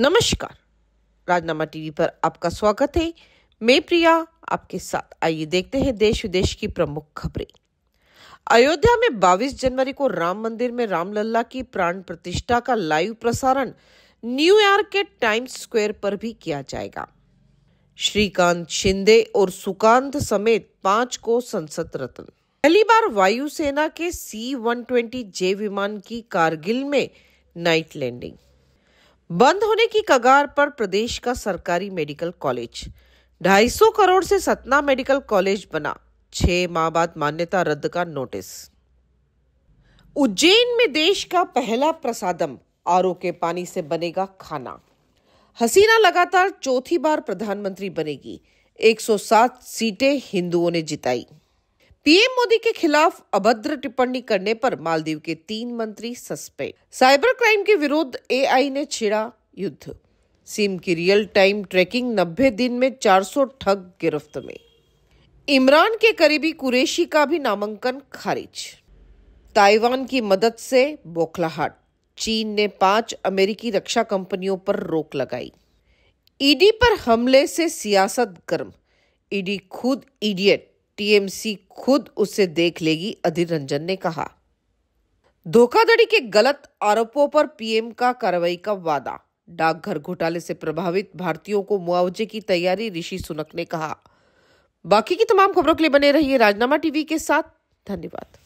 नमस्कार राजनामा टीवी पर आपका स्वागत है मैं प्रिया आपके साथ आइए देखते हैं देश विदेश की प्रमुख खबरें अयोध्या में 22 जनवरी को राम मंदिर में रामलला की प्राण प्रतिष्ठा का लाइव प्रसारण न्यूयॉर्क के टाइम्स स्क्वायर पर भी किया जाएगा श्रीकांत शिंदे और सुकांत समेत पांच को संसद रत्न पहली बार वायुसेना के सी वन जे विमान की कारगिल में नाइट लैंडिंग बंद होने की कगार पर प्रदेश का सरकारी मेडिकल कॉलेज 250 करोड़ से सतना मेडिकल कॉलेज बना छह माह बाद मान्यता रद्द का नोटिस उज्जैन में देश का पहला प्रसादम आरओ के पानी से बनेगा खाना हसीना लगातार चौथी बार प्रधानमंत्री बनेगी 107 सीटें हिंदुओं ने जिताई पीएम मोदी के खिलाफ अभद्र टिप्पणी करने पर मालदीव के तीन मंत्री सस्पेंड साइबर क्राइम के विरुद्ध एआई ने छिड़ा युद्ध सिम की रियल टाइम ट्रैकिंग नब्बे दिन में 400 ठग गिरफ्त में इमरान के करीबी कुरेशी का भी नामांकन खारिज ताइवान की मदद से बोखलाहाट चीन ने पांच अमेरिकी रक्षा कंपनियों पर रोक लगाई ईडी पर हमले से सियासत गर्म ईडी खुद इडियट टीएमसी खुद उसे देख लेगी अधीर रंजन ने कहा धोखाधड़ी के गलत आरोपों पर पीएम का कार्रवाई का वादा डाकघर घोटाले से प्रभावित भारतीयों को मुआवजे की तैयारी ऋषि सुनक ने कहा बाकी की तमाम खबरों के लिए बने रहिए राजनामा टीवी के साथ धन्यवाद